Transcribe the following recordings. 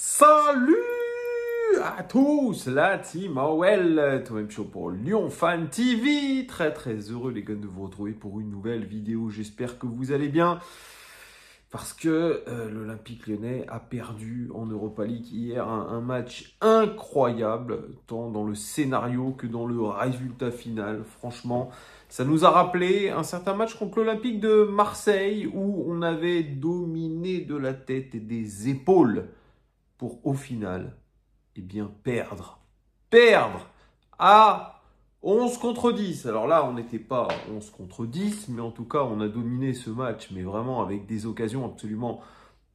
Salut à tous, la team Awell, toi-même chaud pour Lyon Fan TV. Très très heureux les gars de vous retrouver pour une nouvelle vidéo. J'espère que vous allez bien. Parce que euh, l'Olympique lyonnais a perdu en Europa League hier un, match incroyable, tant dans le scénario que dans le résultat final. Franchement, ça nous a rappelé un certain match contre l'Olympique de Marseille où on avait dominé de la tête et des épaules pour au final, eh bien, perdre. Perdre à 11 contre 10. Alors là, on n'était pas 11 contre 10, mais en tout cas, on a dominé ce match, mais vraiment avec des occasions absolument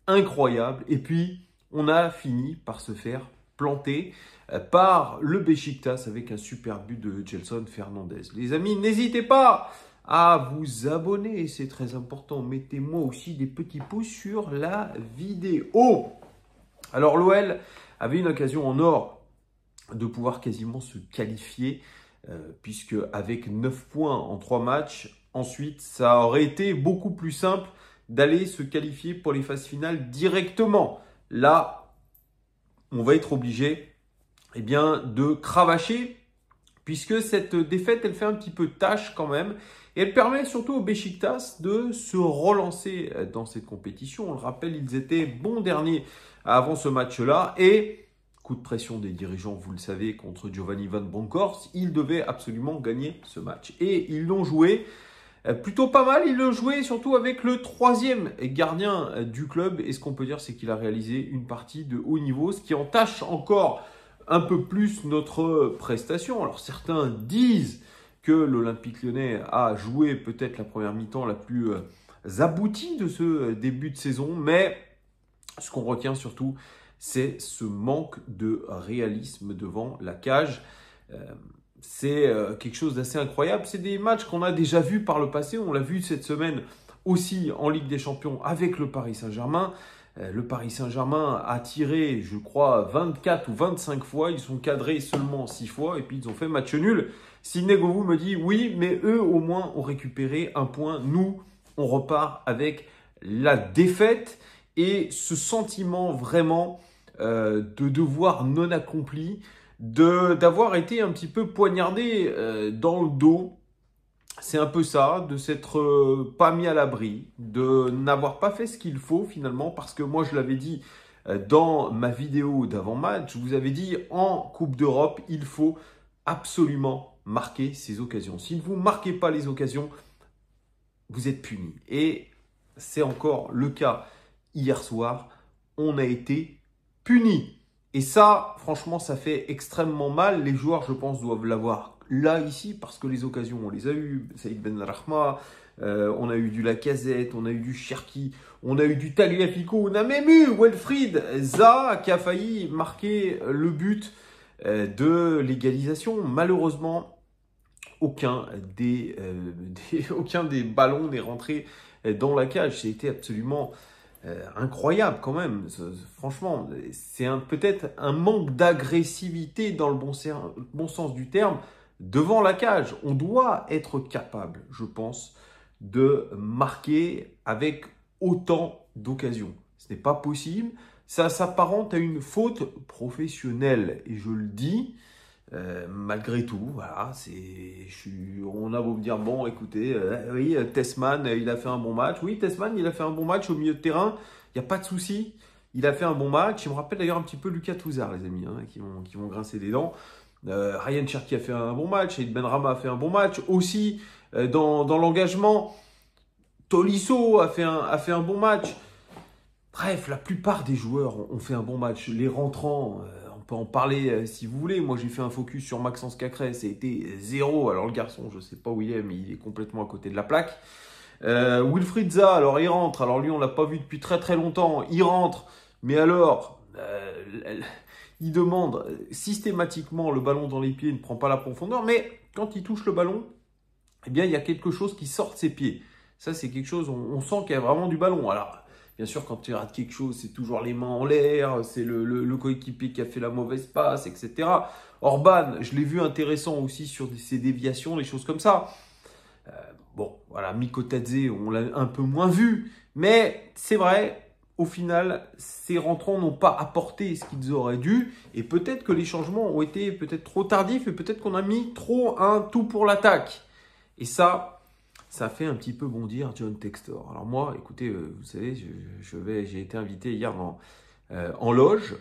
incroyables. Et puis, on a fini par se faire planter euh, par le Besiktas avec un super but de Jelson Fernandez. Les amis, n'hésitez pas à vous abonner, c'est très important. Mettez-moi aussi des petits pouces sur la vidéo. Alors l'OL avait une occasion en or de pouvoir quasiment se qualifier, euh, puisque avec 9 points en 3 matchs, ensuite ça aurait été beaucoup plus simple d'aller se qualifier pour les phases finales directement. Là, on va être obligé eh bien, de cravacher, puisque cette défaite, elle fait un petit peu tâche quand même. Et elle permet surtout au Besiktas de se relancer euh, dans cette compétition. On le rappelle, ils étaient bons derniers avant ce match-là. Et coup de pression des dirigeants, vous le savez, contre Giovanni Van Bronckhorst, il devait absolument gagner ce match. Et ils l'ont joué euh, plutôt pas mal. ils l'ont joué surtout avec le troisième gardien euh, du club. Et ce qu'on peut dire, c'est qu'il a réalisé une partie de haut niveau, ce qui entache encore un peu plus notre prestation. Alors certains disent que l'Olympique lyonnais a joué peut-être la première mi-temps la plus euh, aboutie de ce début de saison, mais ce qu'on retient surtout, c'est ce manque de réalisme devant la cage. Euh, c'est euh, quelque chose d'assez incroyable. C'est des matchs qu'on a déjà vus par le passé. On l'a vu cette semaine aussi en Ligue des Champions avec le Paris Saint-Germain. Euh, le Paris Saint-Germain a tiré, je crois, 24 ou 25 fois. Ils sont cadrés seulement 6 fois et puis ils ont fait match nul. Sidney Govou me dit oui, mais eux au moins ont récupéré un point. Nous, on repart avec la défaite et ce sentiment vraiment euh, de devoir non accompli, d'avoir été un petit peu poignardé euh, dans le dos. C'est un peu ça, de s'être euh, pas mis à l'abri, de n'avoir pas fait ce qu'il faut finalement, parce que moi je l'avais dit dans ma vidéo d'avant-match, je vous avais dit en Coupe d'Europe, il faut absolument marquer ces occasions. Si vous ne marquez pas les occasions, vous êtes puni. Et c'est encore le cas hier soir, on a été puni. Et ça, franchement, ça fait extrêmement mal. Les joueurs, je pense, doivent l'avoir là, ici, parce que les occasions, on les a eues. Saïd Ben Rahma, euh, on a eu du Lacazette, on a eu du Cherki, on a eu du Taliafico, on a même eu Welfried Zaha qui a failli marquer le but euh, de l'égalisation. Malheureusement, aucun euh, des, aucun des ballons n'est rentré dans la cage. C'était absolument euh, incroyable quand même. Franchement, c'est peut-être un manque d'agressivité dans le bon, bon, sens du terme devant la cage. On doit être capable, je pense, de marquer avec autant d'occasions. Ce n'est pas possible. Ça s'apparente à une faute professionnelle. Et je le dis, euh, malgré tout, voilà, on a beau me dire bon, écoutez, euh, oui, Tessman, euh, il a fait un bon match. Oui, Tessman, il a fait un bon match au milieu de terrain. Il n'y a pas de souci. Il a fait un bon match. Il me rappelle d'ailleurs un petit peu Lucas Touzard, les amis, hein, qui vont, grincer des dents. Ryan Cherki a fait un bon match. Et Benrama a fait un bon match aussi dans, l'engagement. Tolisso a fait un, bon match. Bref, la plupart des joueurs ont fait un bon match. Les rentrants en parler euh, si vous voulez. Moi, j'ai fait un focus sur Maxence Cacré, c'était zéro. Alors, le garçon, je ne sais pas où il est, mais il est complètement à côté de la plaque. Euh, Wilfried alors il rentre. Alors, lui, on l'a pas vu depuis très très longtemps. Il rentre, mais alors, euh, il demande systématiquement le ballon dans les pieds, il ne prend pas la profondeur, mais quand il touche le ballon, eh bien, il y a quelque chose qui sort de ses pieds. Ça, c'est quelque chose, on, on sent qu'il y a vraiment du ballon. Alors, Bien sûr, quand tu rates quelque chose, c'est toujours les mains en l'air, c'est le, coéquipier qui a fait la mauvaise passe, etc. Orban, je l'ai vu intéressant aussi sur ses déviations, les choses comme ça. Euh, bon, voilà, Mikotadze, on l'a un peu moins vu, mais c'est vrai, au final, ces rentrants n'ont pas apporté ce qu'ils auraient dû, et peut-être que les changements ont été peut-être trop tardifs, et peut-être qu'on a mis trop un tout pour l'attaque. Et ça, ça fait un petit peu bondir John Textor. Alors moi, écoutez, euh, vous savez, je, vais, j'ai été invité hier dans, euh, en loge,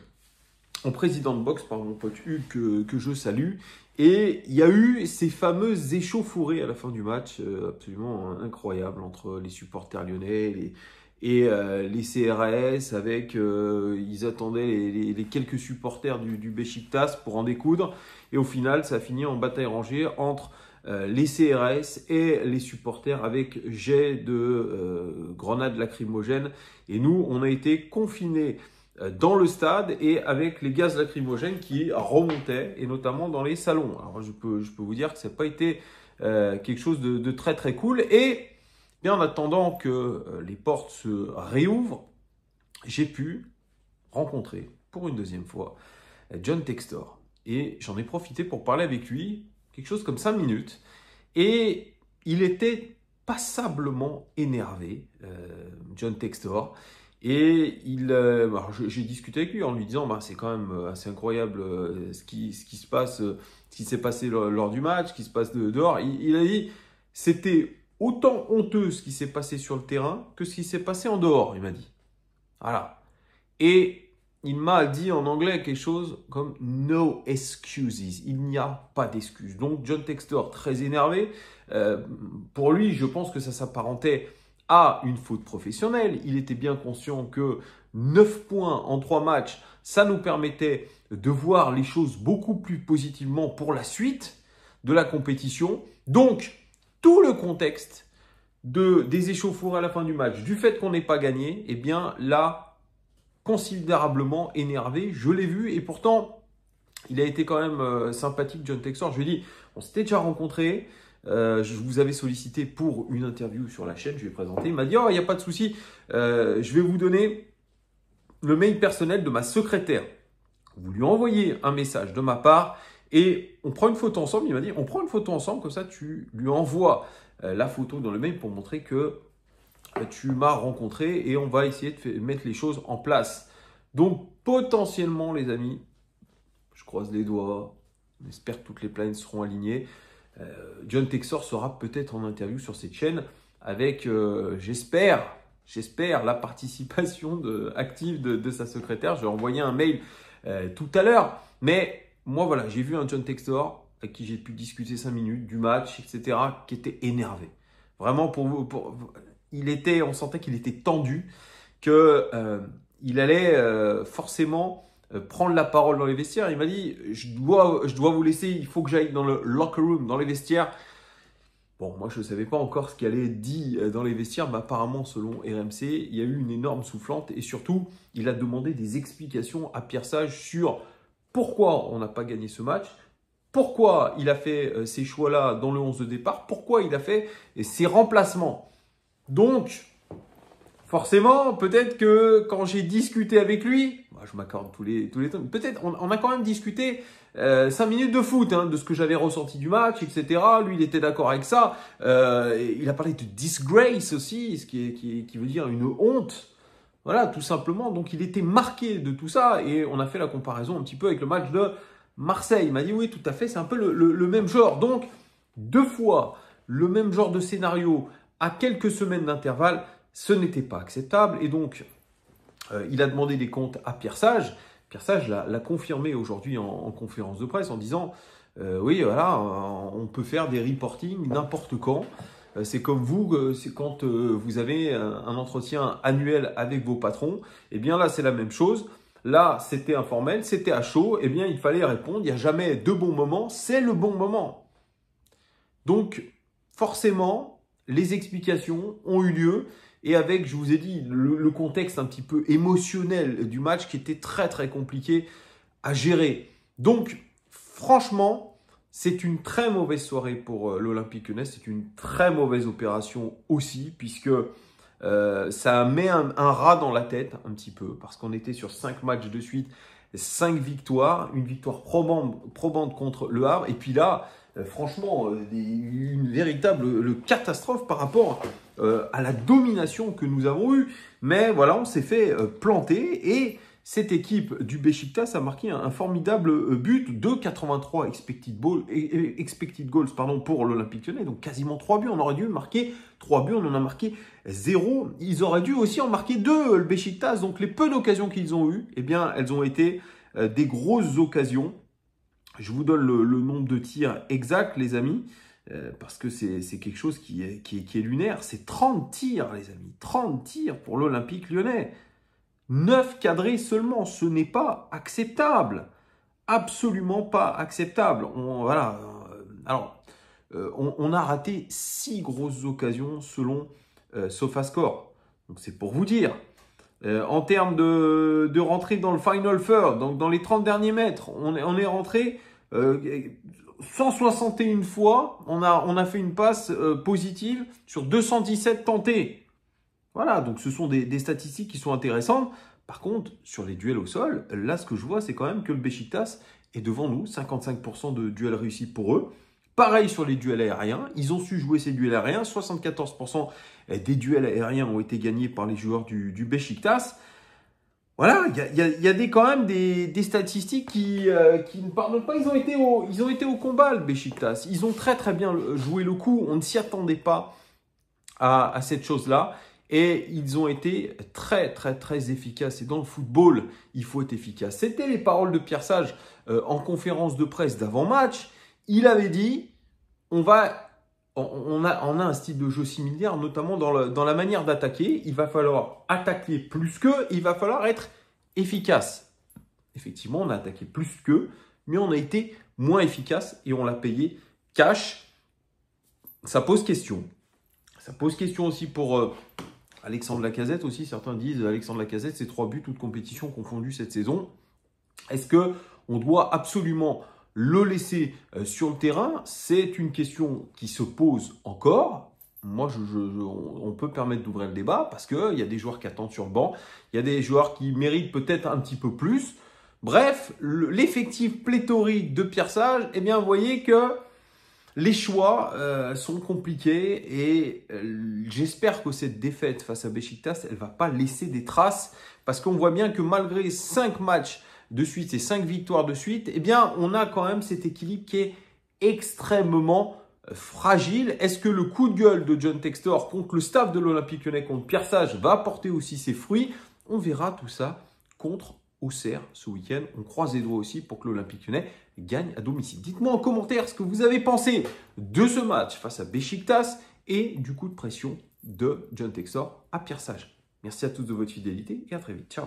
en président de boxe par mon pote Hugues que, que, je salue. Et il y a eu ces fameuses échauffourées à la fin du match, euh, absolument incroyables, entre les supporters lyonnais et les CRS, avec ils attendaient les, quelques supporters du, du Besiktas pour en découdre. Et au final, ça a fini en bataille rangée entre euh, les CRS et les supporters avec jets de euh, grenades lacrymogènes. Et nous, on a été confinés euh, dans le stade et avec les gaz lacrymogènes qui remontaient, et notamment dans les salons. Alors je peux, vous dire que ça n'a pas été quelque chose de, de, très très cool. Et en attendant que les portes se réouvrent, j'ai pu rencontrer pour une deuxième fois John Textor. Et j'en ai profité pour parler avec lui quelque chose comme 5 minutes, et il était passablement énervé, euh, John Textor. Et il, euh, j'ai discuté avec lui en lui disant, bah, c'est quand même euh, assez incroyable ce, qui, ce qui se passe, ce qui s'est passé lors, du match, ce qui se passe dehors. Il, il, a dit, c'était autant honteux ce qui s'est passé sur le terrain que ce qui s'est passé en dehors, il m'a dit. Voilà. Et il m'a dit en anglais quelque chose comme no excuses, il n'y a pas d'excuses. Donc John Textor, très énervé, euh, pour lui, je pense que ça s'apparentait à une faute professionnelle. Il était bien conscient que 9 points en 3 matchs, ça nous permettait de voir les choses beaucoup plus positivement pour la suite de la compétition. Donc, tout le contexte de, des échauffourées à la fin du match, du fait qu'on n'ait pas gagné, eh bien là, considérablement énervé, je l'ai vu, et pourtant, il a été quand même euh, sympathique, John Texor. Je lui ai dit, on s'était déjà rencontré, euh, je vous avais sollicité pour une interview sur la chaîne, je lui ai présenté. Il m'a dit, oh, il n'y a pas de souci, euh, je vais vous donner le mail personnel de ma secrétaire. Vous lui envoyez un message de ma part et on prend une photo ensemble. Il m'a dit, on prend une photo ensemble, comme ça tu lui envoies la photo dans le mail pour montrer que euh, tu m'as rencontré et on va essayer de mettre les choses en place. Donc potentiellement les amis, je croise les doigts, j'espère que toutes les planètes seront alignées. Euh, John Texor sera peut-être en interview sur cette chaîne avec, euh, j'espère, j'espère la participation active de, sa secrétaire. Je vais envoyer un mail tout à l'heure. Mais moi voilà, j'ai vu un John Texor avec qui j'ai pu discuter 5 minutes du match, etc., qui était énervé. Vraiment pour vous, pour, il était, on sentait qu'il était tendu, que euh, il allait euh, forcément euh, prendre la parole dans les vestiaires. Il m'a dit, je dois, je dois vous laisser, il faut que j'aille dans le locker room, dans les vestiaires. Bon, moi, je ne savais pas encore ce qui allait être dit dans les vestiaires, mais apparemment, selon RMC, il y a eu une énorme soufflante et surtout, il a demandé des explications à Pierre Sage sur pourquoi on n'a pas gagné ce match, pourquoi il a fait ces choix-là dans le 11 de départ, pourquoi il a fait ces remplacements. Donc, forcément, peut-être que quand j'ai discuté avec lui, je m'accorde tous les, tous les temps, peut-être, on, a quand même discuté 5 euh, minutes de foot, hein, de ce que j'avais ressenti du match, etc. Lui, il était d'accord avec ça. Euh, il a parlé de disgrace aussi, ce qui, veut dire une honte. Voilà, tout simplement. Donc, il était marqué de tout ça. Et on a fait la comparaison un petit peu avec le match de Marseille. Il m'a dit, oui, tout à fait, c'est un peu le, même genre. Donc, deux fois le même genre de scénario à quelques semaines d'intervalle, ce n'était pas acceptable. Et donc, euh, il a demandé des comptes à Pierre Sage. Pierre Sage l'a confirmé aujourd'hui en, conférence de presse en disant euh, Oui, voilà, on peut faire des reportings n'importe quand. Euh, c'est comme vous, c'est quand vous avez un entretien annuel avec vos patrons. Et eh bien là, c'est la même chose. Là, c'était informel, c'était à chaud. Et eh bien, il fallait répondre. Il n'y a jamais de bon moment. C'est le bon moment. Donc, forcément, les explications ont eu lieu. Et avec, je vous ai dit, le, contexte un petit peu émotionnel du match qui était très très compliqué à gérer. Donc, franchement, c'est une très mauvaise soirée pour euh, l'Olympique lyonnais. C'est une très mauvaise opération aussi, puisque euh, ça met un, rat dans la tête un petit peu, parce qu'on était sur cinq matchs de suite, cinq victoires, une victoire probante, probante, contre le Havre, et puis là, euh, franchement, euh, une véritable euh, catastrophe par rapport à la domination que nous avons eue. Mais voilà, on s'est fait planter et cette équipe du Besiktas a marqué un, formidable but de 83 e, e, expected, goals pardon, pour l'Olympique Lyonnais, donc quasiment trois buts. On aurait dû marquer trois buts, on en a marqué 0. Ils auraient dû aussi en marquer deux, le Besiktas. Donc les peu d'occasions qu'ils ont eues, eh bien, elles ont été des grosses occasions je vous donne le, nombre de tirs exact, les amis, euh, parce que c'est quelque chose qui est, lunaire. C'est 30 tirs, les amis, 30 tirs pour l'Olympique lyonnais. 9 cadrés seulement, ce n'est pas acceptable. Absolument pas acceptable. On, voilà. Euh, alors, euh, on, a raté six grosses occasions selon euh, SofaScore. Donc c'est pour vous dire. Euh, en termes de, de rentrée dans le final third, donc dans les 30 derniers mètres, on, est rentré 161 euh, fois, on a, on a fait une passe euh, positive sur 217 tentées. Voilà, donc ce sont des, des, statistiques qui sont intéressantes. Par contre, sur les duels au sol, là, ce que je vois, c'est quand même que le Besiktas est devant nous, 55% de duels réussis pour eux. Pareil sur les duels aériens, ils ont su jouer ces duels aériens. 74% eh, des duels aériens ont été gagnés par les joueurs du, du Besiktas. Voilà, il y a, des, quand même des, statistiques euh, qui, ne parlent pas. Ils ont, été au, ils ont été au combat, le Besiktas. Ils ont très très bien euh, joué le coup. On ne s'y attendait pas à, cette chose-là. Et ils ont été très, très, très efficaces. Et dans le football, il faut être efficace. C'était les paroles de Pierre Sage euh, en conférence de presse d'avant-match. Il avait dit, on va, on a, a un style de jeu similaire, notamment dans, la manière d'attaquer. Il va falloir attaquer plus que, il va falloir être efficace. Effectivement, on a attaqué plus que, mais on a été moins efficace et on l'a payé cash. Ça pose question. Ça pose question aussi pour euh, Alexandre Lacazette aussi. Certains disent Alexandre Lacazette, c'est trois buts, toutes compétitions confondues cette saison. Est-ce que on doit absolument le laisser euh, sur le terrain, c'est une question qui se pose encore, moi, on peut permettre d'ouvrir le débat parce qu'il y a des joueurs qui attendent sur banc, il y a des joueurs qui méritent peut-être un petit peu plus. Bref, l'effectif pléthorique de Pierre Sage, eh bien, vous voyez que les choix euh, sont compliqués et euh, j'espère que cette défaite face à Besiktas, elle va pas laisser des traces parce qu'on voit bien que malgré cinq matchs de suite, c'est 5 victoires de suite, eh bien, on a quand même cet équilibre qui est extrêmement euh, fragile. Est-ce que le coup de gueule de John Textor contre le staff de l'Olympique Lyonnais, contre Pierre Sage, va porter aussi ses fruits On verra tout ça contre Auxerre ce week-end. On croise les doigts aussi pour que l'Olympique Lyonnais gagne à domicile. Dites-moi en commentaire ce que vous avez pensé de ce match face à Besiktas et du coup de pression de John Textor à Pierre Sage. Merci à tous de votre fidélité et à très vite. Ciao